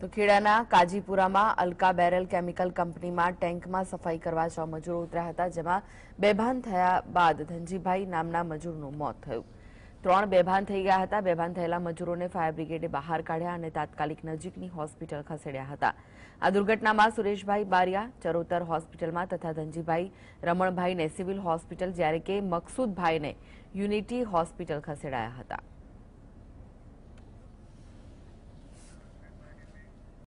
તો ખેડાના કાજીપુરામાં અલકા બેરલ કેમિકલ કંપનીમાં ટેન્કમાં સફાઈ કરવા ચા મજૂરો ઉતરા હતા જેમાં બેભાન થયા બાદ ધ ん જીભાઈ નામના મજૂરનો મોત થયું ત્રણ બેભાન થઈ ગયા હતા બેભાન થયેલા મજૂરોને ફાયર બ્રિગેડે બહાર કાઢ્યા અને તાત્કાલિક નજીકની હોસ્પિટલ ખસેડ્યા હતા આ દુર્ઘટનામાં સુરેશભાઈ બારિયા ચરોતર હોસ્પિટલમાં તથા ધ ん જીભાઈ રમણભાઈને સિવિલ હોસ્પિટલ જ્યારે કે મકસૂદભાઈને યુનિટી હોસ્પિટલ ખસેડાયા હતા